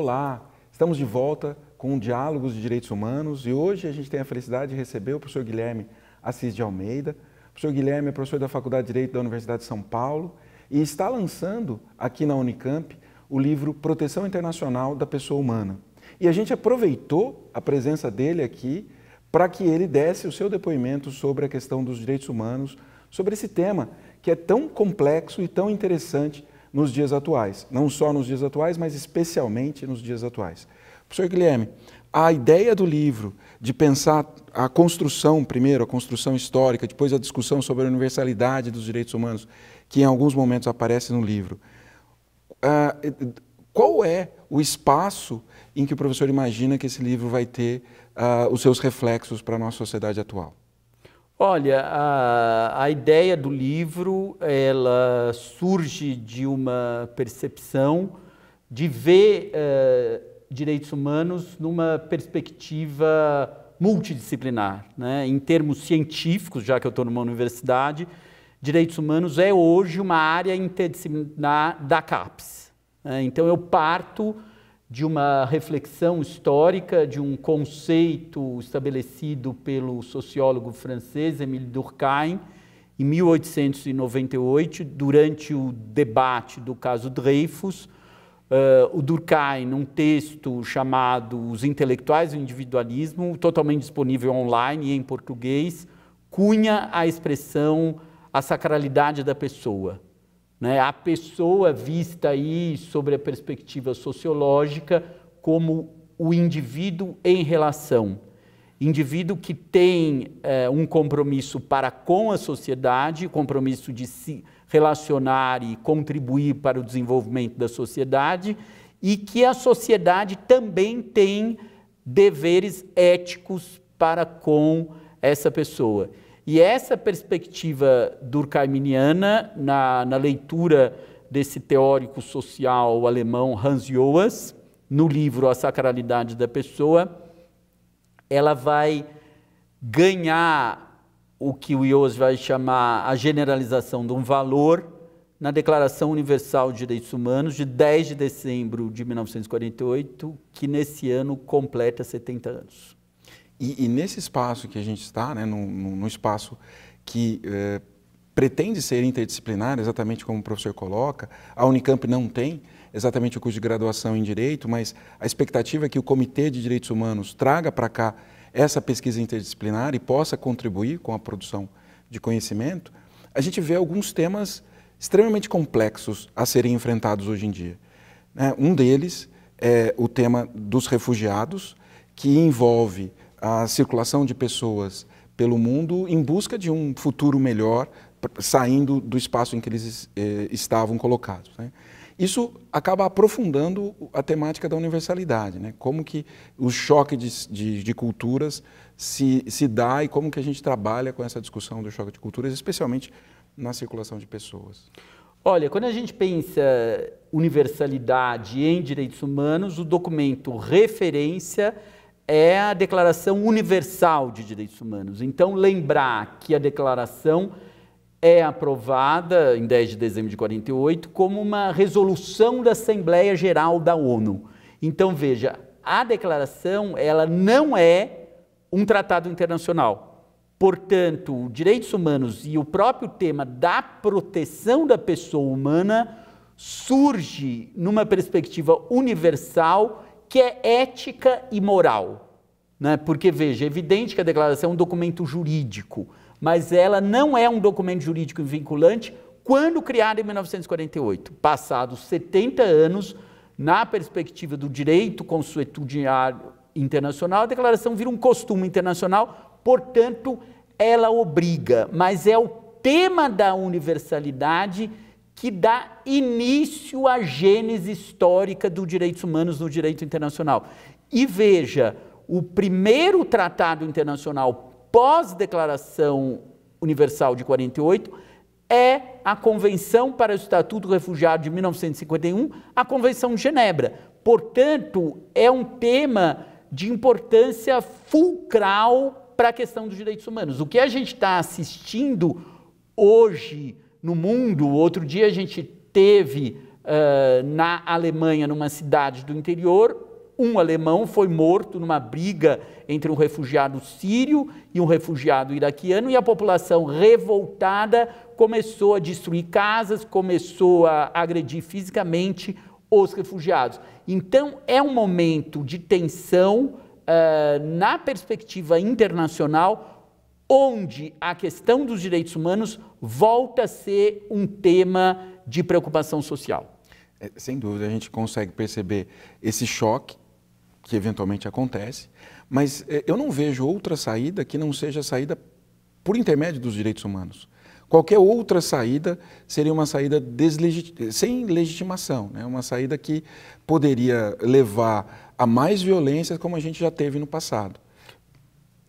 Olá, estamos de volta com Diálogos de Direitos Humanos e hoje a gente tem a felicidade de receber o professor Guilherme Assis de Almeida. O professor Guilherme é professor da Faculdade de Direito da Universidade de São Paulo e está lançando aqui na Unicamp o livro Proteção Internacional da Pessoa Humana. E a gente aproveitou a presença dele aqui para que ele desse o seu depoimento sobre a questão dos direitos humanos, sobre esse tema que é tão complexo e tão interessante nos dias atuais. Não só nos dias atuais, mas especialmente nos dias atuais. Professor Guilherme, a ideia do livro de pensar a construção, primeiro, a construção histórica, depois a discussão sobre a universalidade dos direitos humanos, que em alguns momentos aparece no livro. Uh, qual é o espaço em que o professor imagina que esse livro vai ter uh, os seus reflexos para a nossa sociedade atual? Olha, a, a ideia do livro ela surge de uma percepção de ver eh, direitos humanos numa perspectiva multidisciplinar, né? Em termos científicos, já que eu estou numa universidade, direitos humanos é hoje uma área interdisciplinar da CAPES. Né? Então eu parto de uma reflexão histórica, de um conceito estabelecido pelo sociólogo francês Émile Durkheim em 1898, durante o debate do caso Dreyfus. Uh, o Durkheim, num texto chamado Os Intelectuais o Individualismo, totalmente disponível online e em português, cunha a expressão a sacralidade da pessoa. Né? A pessoa vista aí sobre a perspectiva sociológica como o indivíduo em relação. Indivíduo que tem é, um compromisso para com a sociedade, compromisso de se relacionar e contribuir para o desenvolvimento da sociedade, e que a sociedade também tem deveres éticos para com essa pessoa. E essa perspectiva durkheiminiana, na, na leitura desse teórico social alemão Hans Joas, no livro A Sacralidade da Pessoa, ela vai ganhar o que o Joas vai chamar a generalização de um valor na Declaração Universal de Direitos Humanos de 10 de dezembro de 1948, que nesse ano completa 70 anos. E, e, nesse espaço que a gente está, né, num, espaço que eh, pretende ser interdisciplinar, exatamente como o professor coloca, a Unicamp não tem exatamente o curso de graduação em Direito, mas a expectativa é que o Comitê de Direitos Humanos traga para cá essa pesquisa interdisciplinar e possa contribuir com a produção de conhecimento, a gente vê alguns temas extremamente complexos a serem enfrentados hoje em dia. Né. Um deles é o tema dos refugiados, que envolve a circulação de pessoas pelo mundo em busca de um futuro melhor, saindo do espaço em que eles eh, estavam colocados. Né? Isso acaba aprofundando a temática da universalidade, né? como que o choque de, de, de culturas se, se dá e como que a gente trabalha com essa discussão do choque de culturas, especialmente na circulação de pessoas. Olha, quando a gente pensa universalidade em direitos humanos, o documento referência é a Declaração Universal de Direitos Humanos. Então, lembrar que a declaração é aprovada em 10 de dezembro de 48 como uma resolução da Assembleia Geral da ONU. Então, veja, a declaração, ela não é um tratado internacional. Portanto, direitos humanos e o próprio tema da proteção da pessoa humana surge numa perspectiva universal que é ética e moral. Né? Porque, veja, é evidente que a declaração é um documento jurídico, mas ela não é um documento jurídico vinculante quando criada em 1948. Passados 70 anos, na perspectiva do direito consuetudinário internacional, a declaração vira um costume internacional, portanto, ela obriga, mas é o tema da universalidade que dá início à gênese histórica dos direitos humanos no direito internacional. E veja, o primeiro tratado internacional pós-Declaração Universal de 48 é a Convenção para o Estatuto do Refugiado de 1951, a Convenção de Genebra. Portanto, é um tema de importância fulcral para a questão dos direitos humanos. O que a gente está assistindo hoje no mundo. Outro dia a gente teve uh, na Alemanha, numa cidade do interior, um alemão foi morto numa briga entre um refugiado sírio e um refugiado iraquiano, e a população revoltada começou a destruir casas, começou a agredir fisicamente os refugiados. Então, é um momento de tensão uh, na perspectiva internacional onde a questão dos direitos humanos volta a ser um tema de preocupação social. É, sem dúvida, a gente consegue perceber esse choque que eventualmente acontece, mas é, eu não vejo outra saída que não seja a saída por intermédio dos direitos humanos. Qualquer outra saída seria uma saída sem legitimação, né? uma saída que poderia levar a mais violências como a gente já teve no passado.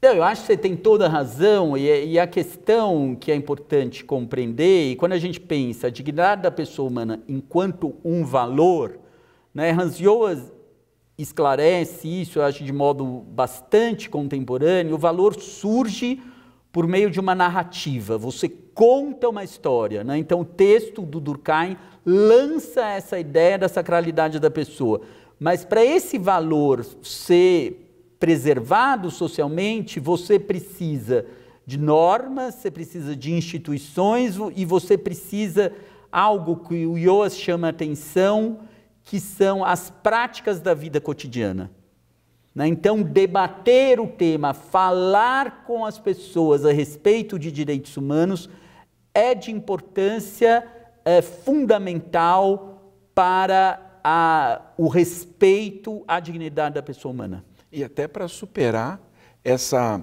Não, eu acho que você tem toda a razão e, é, e, a questão que é importante compreender, e quando a gente pensa a dignidade da pessoa humana enquanto um valor, né, Hans Joas esclarece isso, eu acho, de modo bastante contemporâneo, o valor surge por meio de uma narrativa, você conta uma história. Né? Então o texto do Durkheim lança essa ideia da sacralidade da pessoa. Mas para esse valor ser preservado socialmente, você precisa de normas, você precisa de instituições e você precisa algo que o Ioas chama atenção, que são as práticas da vida cotidiana. Né? Então, debater o tema, falar com as pessoas a respeito de direitos humanos é de importância é, fundamental para a, o respeito à dignidade da pessoa humana e até para superar essa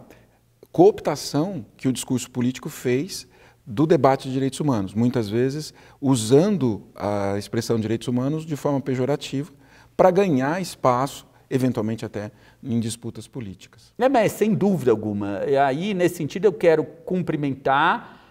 cooptação que o discurso político fez do debate de direitos humanos, muitas vezes usando a expressão direitos humanos de forma pejorativa para ganhar espaço, eventualmente até em disputas políticas. É, mas sem dúvida alguma. E aí, nesse sentido, eu quero cumprimentar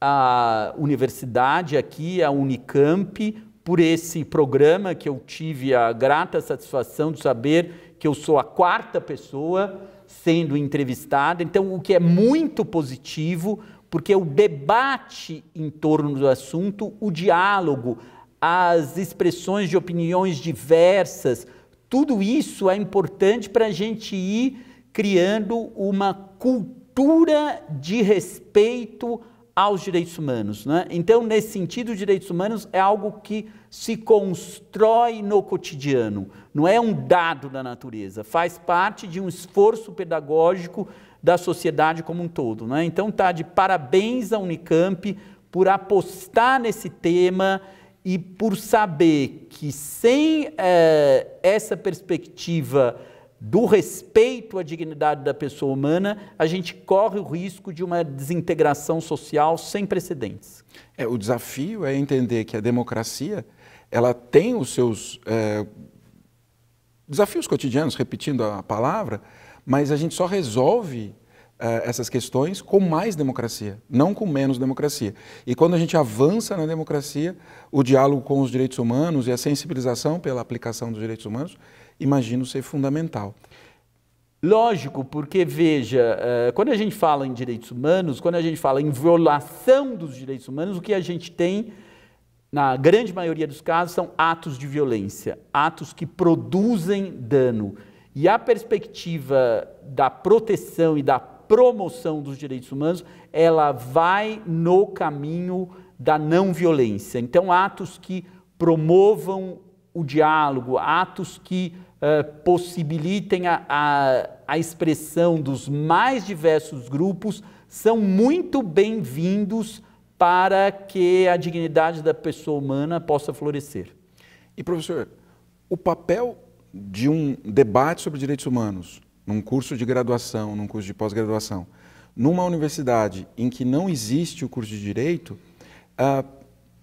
a universidade aqui, a Unicamp, por esse programa que eu tive a grata satisfação de saber que eu sou a quarta pessoa sendo entrevistada, então o que é muito positivo, porque o debate em torno do assunto, o diálogo, as expressões de opiniões diversas, tudo isso é importante para a gente ir criando uma cultura de respeito aos direitos humanos. Né? Então, nesse sentido, os direitos humanos é algo que se constrói no cotidiano, não é um dado da natureza, faz parte de um esforço pedagógico da sociedade como um todo. Né? Então, tá de parabéns à Unicamp por apostar nesse tema e por saber que sem eh, essa perspectiva do respeito à dignidade da pessoa humana, a gente corre o risco de uma desintegração social sem precedentes. É, o desafio é entender que a democracia ela tem os seus é, desafios cotidianos, repetindo a palavra, mas a gente só resolve é, essas questões com mais democracia, não com menos democracia. E quando a gente avança na democracia, o diálogo com os direitos humanos e a sensibilização pela aplicação dos direitos humanos imagino ser fundamental. Lógico, porque veja, eh, quando a gente fala em direitos humanos, quando a gente fala em violação dos direitos humanos, o que a gente tem, na grande maioria dos casos, são atos de violência, atos que produzem dano. E a perspectiva da proteção e da promoção dos direitos humanos, ela vai no caminho da não violência. Então, atos que promovam o diálogo, atos que possibilitem a, a, a expressão dos mais diversos grupos são muito bem-vindos para que a dignidade da pessoa humana possa florescer. E, professor, o papel de um debate sobre direitos humanos, num curso de graduação, num curso de pós-graduação, numa universidade em que não existe o curso de direito, uh,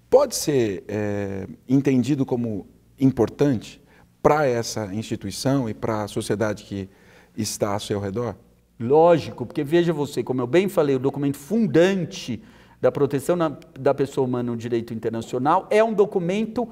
pode ser é, entendido como importante? para essa instituição e para a sociedade que está ao seu redor? Lógico, porque veja você, como eu bem falei, o documento fundante da proteção na, da pessoa humana no direito internacional é um documento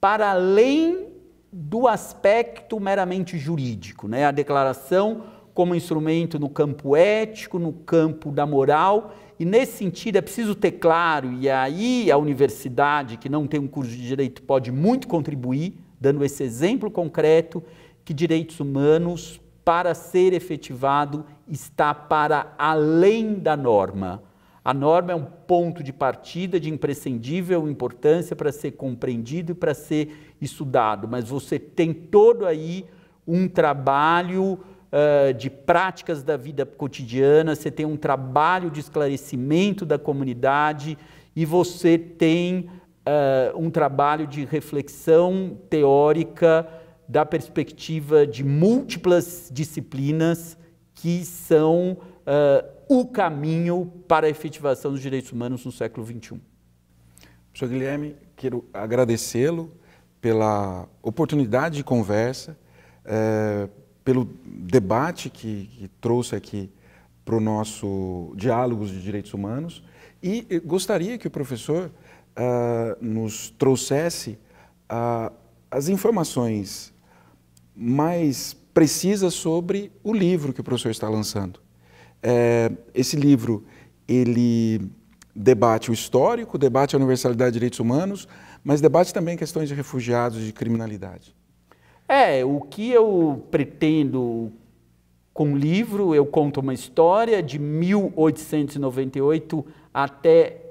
para além do aspecto meramente jurídico, né? A declaração como instrumento no campo ético, no campo da moral, e nesse sentido é preciso ter claro, e aí a universidade, que não tem um curso de direito, pode muito contribuir, dando esse exemplo concreto que direitos humanos, para ser efetivado, está para além da norma. A norma é um ponto de partida de imprescindível importância para ser compreendido e para ser estudado, mas você tem todo aí um trabalho uh, de práticas da vida cotidiana, você tem um trabalho de esclarecimento da comunidade e você tem uh, um trabalho de reflexão teórica da perspectiva de múltiplas disciplinas que são uh, o caminho para a efetivação dos direitos humanos no século XXI. Professor Guilherme, quero agradecê-lo pela oportunidade de conversa, eh, pelo debate que, que trouxe aqui para o nosso Diálogos de Direitos Humanos e gostaria que o professor uh, nos trouxesse uh, as informações mais precisas sobre o livro que o professor está lançando. É, esse livro ele debate o histórico, debate a universalidade de direitos humanos, mas debate também questões de refugiados e de criminalidade. É, o que eu pretendo com o livro, eu conto uma história de 1898 até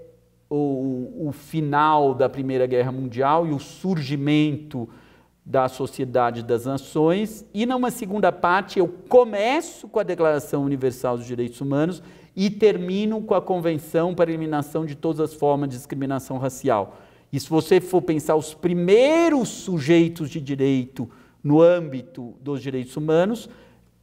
o, o final da Primeira Guerra Mundial e o surgimento da Sociedade das Nações. E numa segunda parte, eu começo com a Declaração Universal dos Direitos Humanos e termino com a Convenção para a Eliminação de Todas as Formas de Discriminação Racial. E se você for pensar os primeiros sujeitos de direito no âmbito dos direitos humanos,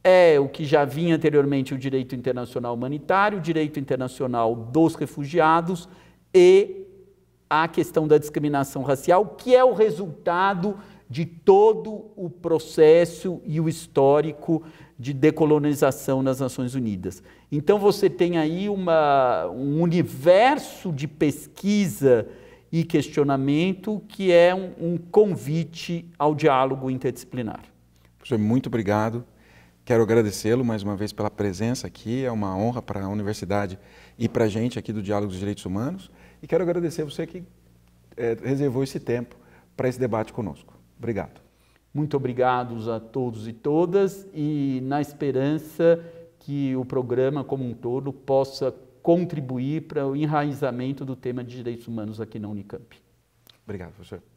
é o que já vinha anteriormente o direito internacional humanitário, o direito internacional dos refugiados e a questão da discriminação racial, que é o resultado de todo o processo e o histórico de decolonização nas Nações Unidas. Então você tem aí uma, um universo de pesquisa e questionamento que é um, um convite ao diálogo interdisciplinar. Professor, muito obrigado. Quero agradecê-lo mais uma vez pela presença aqui. É uma honra para a universidade e para a gente aqui do Diálogo dos Direitos Humanos. E quero agradecer a você que é, reservou esse tempo para esse debate conosco. Obrigado. Muito obrigado a todos e todas e na esperança que o programa como um todo possa contribuir para o enraizamento do tema de direitos humanos aqui na Unicamp. Obrigado, professor.